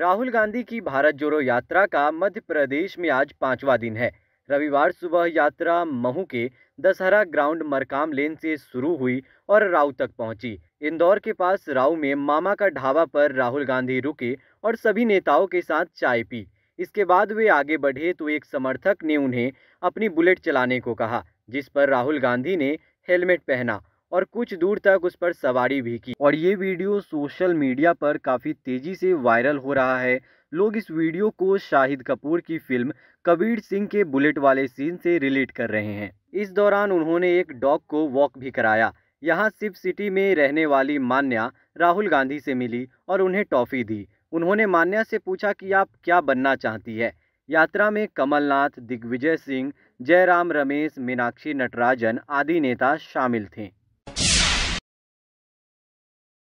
राहुल गांधी की भारत जोड़ो यात्रा का मध्य प्रदेश में आज पांचवा दिन है रविवार सुबह यात्रा महू के दशहरा ग्राउंड मरकाम लेन से शुरू हुई और राव तक पहुंची इंदौर के पास राव में मामा का ढाबा पर राहुल गांधी रुके और सभी नेताओं के साथ चाय पी इसके बाद वे आगे बढ़े तो एक समर्थक ने उन्हें अपनी बुलेट चलाने को कहा जिस पर राहुल गांधी ने हेलमेट पहना और कुछ दूर तक उस पर सवारी भी की और ये वीडियो सोशल मीडिया पर काफ़ी तेज़ी से वायरल हो रहा है लोग इस वीडियो को शाहिद कपूर की फिल्म कबीर सिंह के बुलेट वाले सीन से रिलेट कर रहे हैं इस दौरान उन्होंने एक डॉग को वॉक भी कराया यहाँ सिप सिटी में रहने वाली मान्या राहुल गांधी से मिली और उन्हें टॉफ़ी दी उन्होंने मान्या से पूछा कि आप क्या बनना चाहती है यात्रा में कमलनाथ दिग्विजय सिंह जयराम रमेश मीनाक्षी नटराजन आदि नेता शामिल थे